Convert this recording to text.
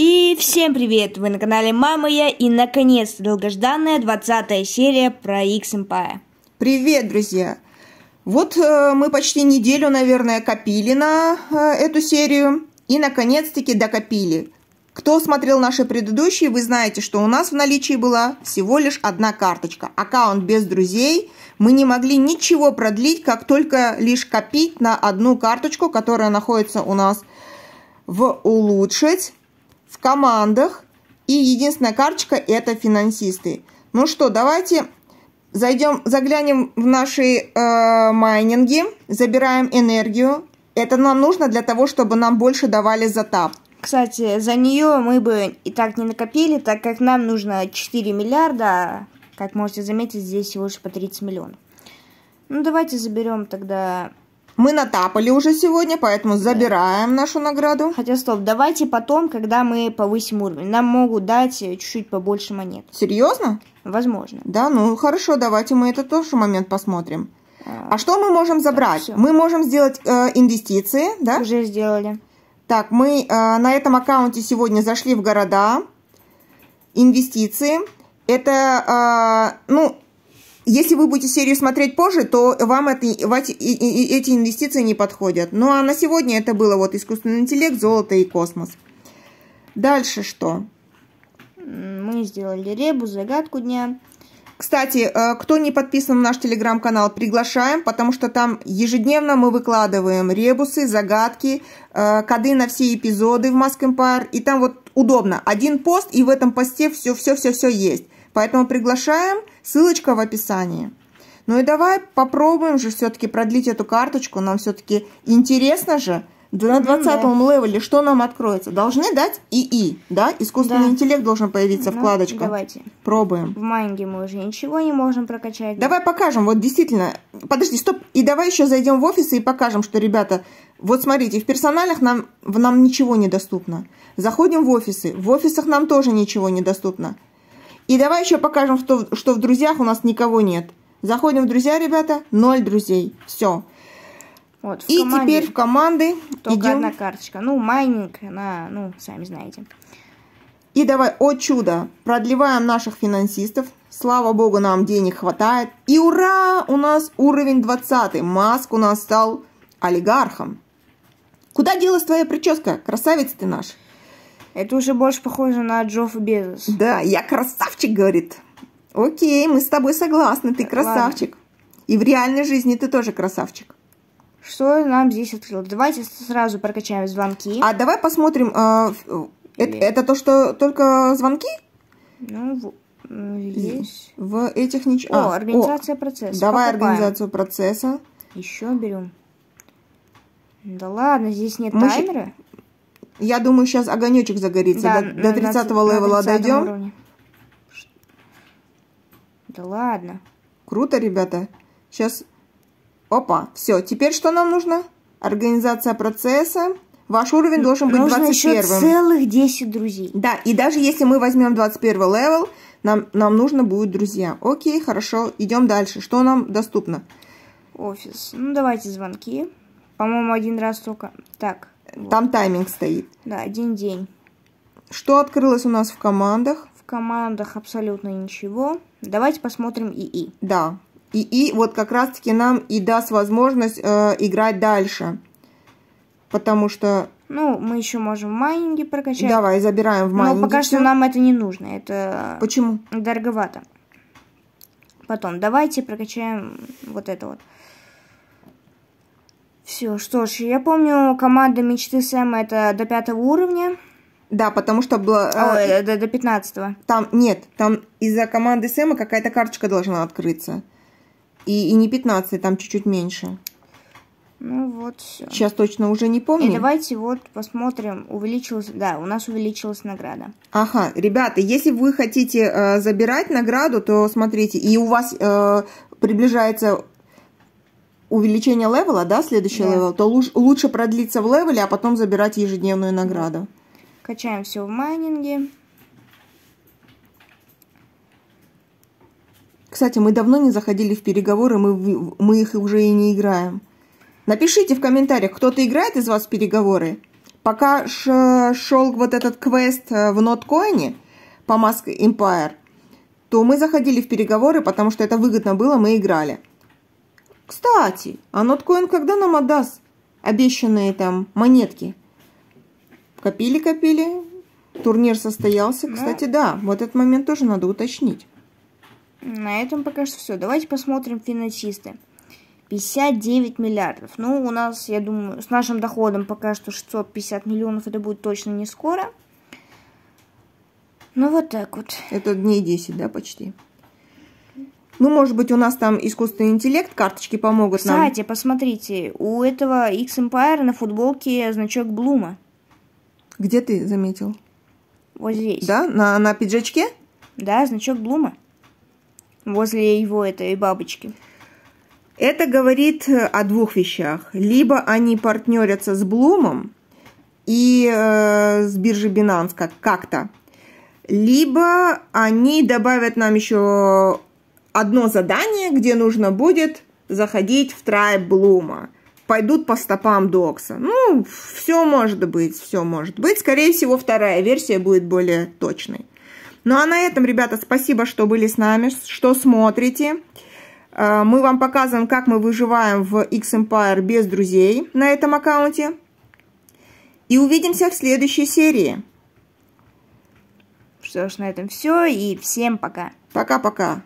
И всем привет! Вы на канале Мама Я и наконец долгожданная 20 серия про X Empire. Привет, друзья! Вот э, мы почти неделю, наверное, копили на э, эту серию и наконец-таки докопили. Кто смотрел наши предыдущие, вы знаете, что у нас в наличии была всего лишь одна карточка. Аккаунт без друзей. Мы не могли ничего продлить, как только лишь копить на одну карточку, которая находится у нас в улучшить командах. И единственная карточка – это финансисты. Ну что, давайте зайдем, заглянем в наши э, майнинги, забираем энергию. Это нам нужно для того, чтобы нам больше давали за тап. Кстати, за нее мы бы и так не накопили, так как нам нужно 4 миллиарда. Как можете заметить, здесь всего лишь по 30 миллионов. Ну, давайте заберем тогда мы натапали уже сегодня, поэтому забираем нашу награду. Хотя, стоп, давайте потом, когда мы повысим уровень. Нам могут дать чуть-чуть побольше монет. Серьезно? Возможно. Да, ну хорошо, давайте мы это тоже момент посмотрим. А, а что мы можем забрать? Все. Мы можем сделать э, инвестиции, да? Уже сделали. Так, мы э, на этом аккаунте сегодня зашли в города. Инвестиции. Это, э, ну, если вы будете серию смотреть позже, то вам это, эти инвестиции не подходят. Ну а на сегодня это было вот искусственный интеллект, золото и космос. Дальше что? Мы сделали ребу, загадку дня. Кстати, э, кто не подписан на наш телеграм-канал, приглашаем, потому что там ежедневно мы выкладываем ребусы, загадки, э, коды на все эпизоды в Mask Empire. И там вот удобно. Один пост, и в этом посте все-все-все-все есть. Поэтому приглашаем. Ссылочка в описании. Ну и давай попробуем же все-таки продлить эту карточку. Нам все-таки интересно же. На 20 ну да. левеле что нам откроется? Должны дать ИИ, да? Искусственный да. интеллект должен появиться, да. Ну, вкладочка. Давайте. Пробуем. В манге мы уже ничего не можем прокачать. Давай покажем, вот действительно. Подожди, стоп. И давай еще зайдем в офис и покажем, что, ребята, вот смотрите, в персональных нам, нам ничего не доступно. Заходим в офисы. В офисах нам тоже ничего не доступно. И давай еще покажем, что, что в друзьях у нас никого нет. Заходим в друзья, ребята, ноль друзей. Все. Вот, и команде теперь в команды только идем. одна карточка. Ну, майнинг, на ну, сами знаете. И давай, о чудо, продлеваем наших финансистов. Слава богу, нам денег хватает. И ура, у нас уровень 20. Маск у нас стал олигархом. Куда делась твоя прическа, красавец ты наш? Это уже больше похоже на Джоффа Безос. Да, я красавчик, говорит. Окей, мы с тобой согласны, ты красавчик. Ладно. И в реальной жизни ты тоже красавчик. Что нам здесь открыл? Давайте сразу прокачаем звонки. А давай посмотрим, а, э, это, это то, что только звонки? Ну, есть. В этих ничего. О, а, организация о, процесса. Давай Покупаем. организацию процесса. Еще берем. Да ладно, здесь нет мы таймера. Я думаю, сейчас огонечек загорится. Да, до, до 30 левела дойдем. Уровне. Да ладно. Круто, ребята. Сейчас. Опа, все. Теперь что нам нужно? Организация процесса. Ваш уровень ну, должен быть Нужно 21. Еще целых 10 друзей. Да, и даже если мы возьмем 21 левел, нам, нам нужно будет друзья. Окей, хорошо, идем дальше. Что нам доступно? Офис. Ну, давайте звонки. По-моему, один раз только. Так, там тайминг стоит. Да, один день. Что открылось у нас в командах? В командах абсолютно ничего. Давайте посмотрим ИИ. Да. ИИ вот как раз-таки нам и даст возможность э, играть дальше. Потому что... Ну, мы еще можем майнинги прокачать. Давай, забираем в майнинги. Но пока что нам это не нужно. Это... Почему? Дороговато. Потом, давайте прокачаем вот это вот. Все, что ж, я помню, команда мечты Сэма это до пятого уровня. Да, потому что было... А, э, э до, пятнадцатого. Там, нет, там из-за команды Сэма какая-то карточка должна открыться. И, и не 15, там чуть-чуть меньше. Ну вот, все. Сейчас точно уже не помню. И давайте вот посмотрим, увеличилась... Да, у нас увеличилась награда. Ага, ребята, если вы хотите э, забирать награду, то смотрите, и у вас э, приближается увеличение левела, да, следующий да. левел, то луч, лучше продлиться в левеле, а потом забирать ежедневную награду. Качаем все в майнинге. Кстати, мы давно не заходили в переговоры, мы, мы их уже и не играем. Напишите в комментариях, кто-то играет из вас в переговоры. Пока шел вот этот квест э, в ноткоине по маске Empire, то мы заходили в переговоры, потому что это выгодно было, мы играли. Кстати, а Ноткоин когда нам отдаст обещанные там монетки? Копили-копили, турнир состоялся. Но... Кстати, да, вот этот момент тоже надо уточнить. На этом пока что все. Давайте посмотрим финансисты. 59 миллиардов. Ну, у нас, я думаю, с нашим доходом пока что 650 миллионов, это будет точно не скоро. Ну, вот так вот. Это дней 10, да, почти? Ну, может быть, у нас там искусственный интеллект, карточки помогут Кстати, нам. Кстати, посмотрите, у этого X-Empire на футболке значок Блума. Где ты заметил? Вот здесь. Да? На, на пиджачке? Да, значок Блума. Возле его этой бабочки. Это говорит о двух вещах. Либо они партнерятся с Блумом и э, с биржей Binance как-то. Либо они добавят нам еще одно задание, где нужно будет заходить в трайб Блума. Пойдут по стопам Докса. Ну, все может быть, все может быть. Скорее всего, вторая версия будет более точной. Ну, а на этом, ребята, спасибо, что были с нами, что смотрите. А, мы вам показываем, как мы выживаем в X-Empire без друзей на этом аккаунте. И увидимся в следующей серии. Что ж, на этом все. И всем пока. Пока-пока.